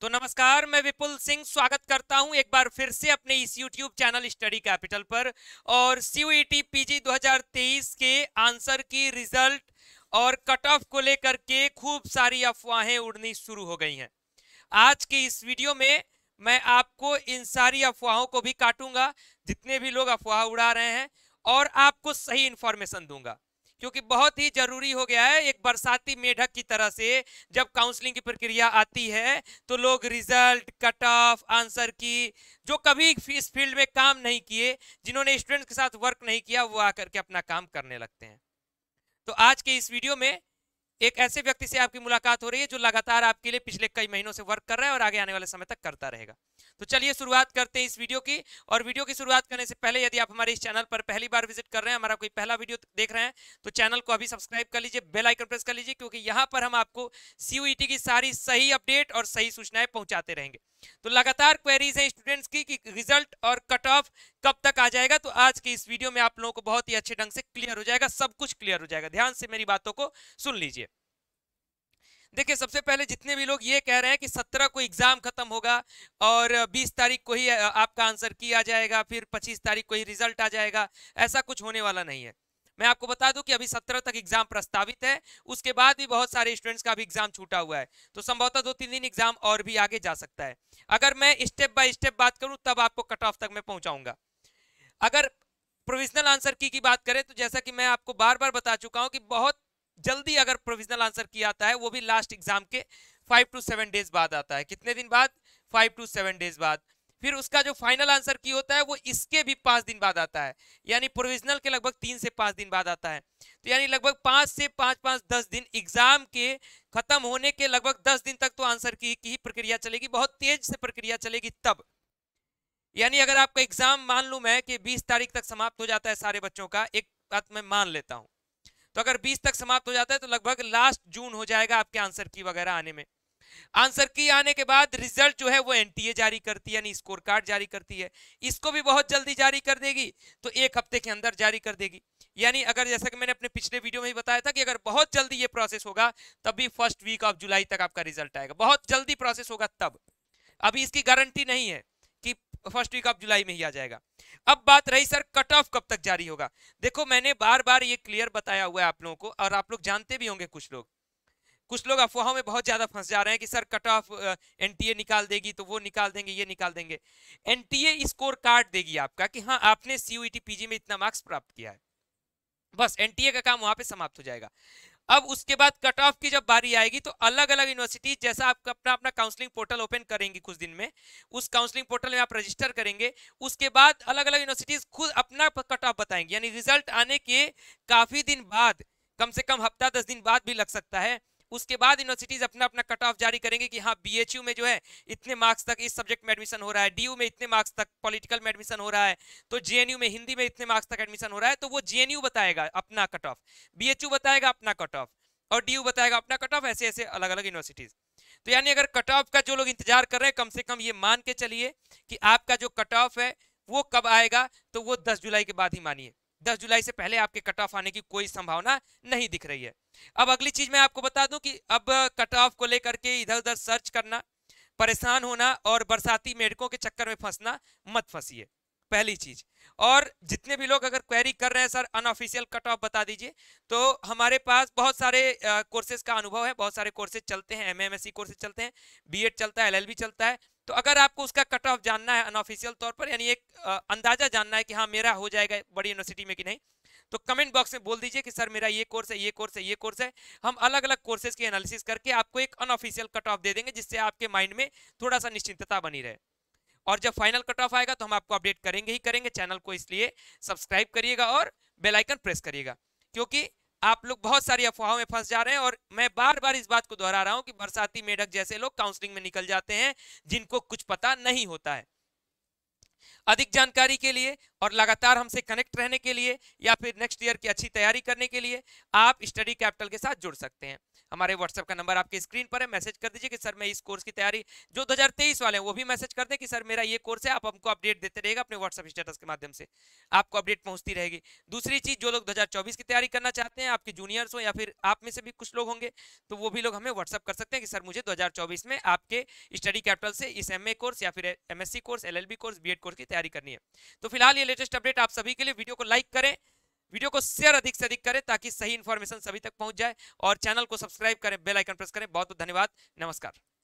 तो नमस्कार मैं विपुल सिंह स्वागत करता हूं एक बार फिर से अपने इस यूट्यूब चैनल स्टडी कैपिटल पर और सीयूईटी पीजी 2023 के आंसर की रिजल्ट और कट ऑफ को लेकर के खूब सारी अफवाहें उड़नी शुरू हो गई हैं आज की इस वीडियो में मैं आपको इन सारी अफवाहों को भी काटूंगा जितने भी लोग अफवाह उड़ा रहे हैं और आपको सही इन्फॉर्मेशन दूंगा क्योंकि बहुत ही जरूरी हो गया है एक बरसाती मेढक की तरह से जब काउंसलिंग की प्रक्रिया आती है तो लोग रिजल्ट कट ऑफ आंसर की जो कभी इस फील्ड में काम नहीं किए जिन्होंने स्टूडेंट्स के साथ वर्क नहीं किया वो आकर के अपना काम करने लगते हैं तो आज के इस वीडियो में एक ऐसे व्यक्ति से आपकी मुलाकात हो रही है जो लगातार आपके लिए पिछले कई महीनों से वर्क कर रहा है और आगे आने वाले समय तक करता रहेगा तो चलिए शुरुआत करते हैं इस वीडियो की और वीडियो की शुरुआत करने से पहले यदि आप हमारे इस चैनल पर पहली बार विजिट कर रहे हैं हमारा कोई पहला वीडियो देख रहे हैं तो चैनल को अभी सब्सक्राइब कर लीजिए बेल आइकन प्रेस कर लीजिए क्योंकि यहाँ पर हम आपको सीयूईटी e की सारी सही अपडेट और सही सूचनाएं पहुंचाते रहेंगे तो लगातार क्वेरीज है स्टूडेंट्स की कि रिजल्ट और कट ऑफ कब तक आ जाएगा तो आज की इस वीडियो में आप लोगों को बहुत ही अच्छे ढंग से क्लियर हो जाएगा सब कुछ क्लियर हो जाएगा ध्यान से मेरी बातों को सुन लीजिए देखिए सबसे पहले जितने भी लोग ये कह रहे हैं कि सत्रह को एग्ज़ाम ख़त्म होगा और बीस तारीख को ही आपका आंसर की आ जाएगा फिर पच्चीस तारीख को ही रिजल्ट आ जाएगा ऐसा कुछ होने वाला नहीं है मैं आपको बता दूं कि अभी सत्रह तक एग्जाम प्रस्तावित है उसके बाद भी बहुत सारे स्टूडेंट्स का भी एग्जाम छूटा हुआ है तो संभवतः दो तीन दिन एग्जाम और भी आगे जा सकता है अगर मैं स्टेप बाय स्टेप बात करूं तब आपको कट ऑफ तक मैं पहुंचाऊंगा अगर प्रोविजनल आंसर की की बात करें तो जैसा कि मैं आपको बार बार बता चुका हूं कि बहुत जल्दी अगर प्रोविजनल आंसर किया आता है वो भी लास्ट एग्जाम के फाइव टू सेवन डेज बाद आता है कितने दिन बाद फाइव टू सेवन डेज बाद फिर उसका जो फाइनल आंसर की होता है वो इसके भी पांच दिन बाद आता है यानी प्रोविजनल के लगभग तीन से पांच दिन बाद आता है तो यानी लगभग पांच से पांच पांच दस दिन एग्जाम के खत्म होने के लगभग दस दिन तक तो आंसर की, की ही प्रक्रिया चलेगी बहुत तेज से प्रक्रिया चलेगी तब यानी अगर आपका एग्जाम मान लू मैं कि बीस तारीख तक समाप्त हो जाता है सारे बच्चों का एक बात मैं मान लेता हूं तो अगर 20 तक समाप्त हो जाता है तो लगभग लास्ट जून हो जाएगा आपके आंसर की वगैरह आने में आंसर की आने के बाद रिजल्ट जो है वो एनटीए जारी करती है यानी स्कोर कार्ड जारी करती है इसको भी बहुत जल्दी जारी कर देगी तो एक हफ्ते के अंदर जारी कर देगी यानी अगर जैसा कि मैंने अपने पिछले वीडियो में ही बताया था कि अगर बहुत जल्दी ये प्रोसेस होगा तब भी फर्स्ट वीक ऑफ जुलाई तक आपका रिजल्ट आएगा बहुत जल्दी प्रोसेस होगा तब अभी इसकी गारंटी नहीं है फर्स्ट वीक ऑफ जुलाई में ही आ जाएगा अब बात रही सर कट ऑफ कब तक जारी होगा देखो मैंने बार बार ये क्लियर बताया हुआ है आप लोगों को और आप लोग जानते भी होंगे कुछ लोग कुछ लोग अफवाहों में बहुत ज़्यादा फंस जा रहे हैं कि सर कट ऑफ एनटीए निकाल देगी तो वो निकाल देंगे ये निकाल देंगे एनटीए स्कोर कार्ड देगी आपका कि हाँ आपने सीयूटी पीजी e में इतना मार्क्स प्राप्त किया है बस एनटीए का काम वहां पे समाप्त हो जाएगा अब उसके बाद कट ऑफ की जब बारी आएगी तो अलग अलग यूनिवर्सिटीज जैसा आप अपना अपना काउंसलिंग पोर्टल ओपन करेंगी कुछ दिन में उस काउंसलिंग पोर्टल में आप रजिस्टर करेंगे उसके बाद अलग अलग यूनिवर्सिटीज खुद अपना कट ऑफ बताएंगे यानी रिजल्ट आने के काफी दिन बाद कम से कम हफ्ता दस दिन बाद भी लग सकता है उसके बाद यूनिवर्सिटीज अपना अपना कट ऑफ जारी करेंगे कि हाँ बी में जो है इतने मार्क्स तक इस सब्जेक्ट में एडमिशन हो रहा है डी में इतने मार्क्स तक पॉलिटिकल में एडमिशन हो रहा है तो जे में हिंदी में इतने मार्क्स तक एडमिशन हो रहा है तो वो जे बताएगा अपना कट ऑफ बी बताएगा अपना कट ऑफ और डी बताएगा अपना कट ऑफ ऐसे ऐसे अलग अलग यूनिवर्सिटीज तो यानी अगर कट ऑफ का जो लोग इंतजार कर रहे हैं कम से कम ये मान के चलिए कि आपका जो कट ऑफ है वो कब आएगा तो वो दस जुलाई के बाद ही मानिए 10 जुलाई से पहले आपके कट ऑफ आने की कोई संभावना नहीं दिख रही है अब अगली चीज मैं आपको बता दूं कि अब कट ऑफ को लेकर के इधर उधर सर्च करना परेशान होना और बरसाती मेडिकों के चक्कर में फंसना मत फंसी पहली चीज और जितने भी लोग अगर क्वेरी कर रहे हैं सर अनऑफिशियल कट ऑफ बता दीजिए तो हमारे पास बहुत सारे कोर्सेज का अनुभव है बहुत सारे कोर्सेज चलते हैं एम एम कोर्सेज चलते हैं बीएड चलता है एलएलबी चलता है तो अगर आपको उसका कट ऑफ जानना है अनऑफिशियल तौर पर यानी एक अंदाजा जानना है कि हाँ मेरा हो जाएगा बड़ी यूनिवर्सिटी में कि नहीं तो कमेंट बॉक्स में बोल दीजिए कि सर मेरा ये कोर्स है ये कोर्स है ये कोर्स है हम अलग अलग कोर्सेज की एनालिसिस करके आपको एक अनऑफिशियल कट ऑफ दे देंगे जिससे आपके माइंड में थोड़ा सा निश्चिंतता बनी रहे और जब फाइनल कट ऑफ आएगा तो हम आपको अपडेट करेंगे ही करेंगे चैनल को इसलिए सब्सक्राइब करिएगा और बेलाइकन प्रेस करिएगा क्योंकि आप लोग बहुत सारी अफवाहों में फंस जा रहे हैं और मैं बार बार इस बात को दोहरा रहा हूं कि बरसाती मेढक जैसे लोग काउंसलिंग में निकल जाते हैं जिनको कुछ पता नहीं होता है अधिक जानकारी के लिए और लगातार हमसे कनेक्ट रहने के लिए या फिर नेक्स्ट ईयर की अच्छी तैयारी करने के लिए आप स्टडी कैपिटल के साथ जुड़ सकते हैं हमारे व्हाट्सएप का नंबर आपके स्क्रीन पर है मैसेज कर दीजिए कि सर मैं इस कोर्स की तैयारी जो 2023 वाले हैं वो भी मैसेज कर दें कि सर मेरा ये कोर्स है आप हमको अपडेट देते रहेगा अपने व्हाट्सएप स्टेटस के माध्यम से आपको अपडेट पहुंचती रहेगी दूसरी चीज़ जो लोग 2024 की तैयारी करना चाहते हैं आपके जूनियर्स हो या फिर आप में से भी कुछ लोग होंगे तो वो भी लोग हमें व्हाट्सअप कर सकते हैं कि सर मुझे दो में आपके स्टडी कैपिटल से इस एम कोर्स या फिर M course L course B course की तैयारी करनी है तो फिलहाल ये लेटेस्ट अपडेट आप सभी के लिए वीडियो को लाइक करें वीडियो को शेयर अधिक से अधिक करें ताकि सही इन्फॉर्मेशन सभी तक पहुंच जाए और चैनल को सब्सक्राइब करें बेल आइकन प्रेस करें बहुत बहुत धन्यवाद नमस्कार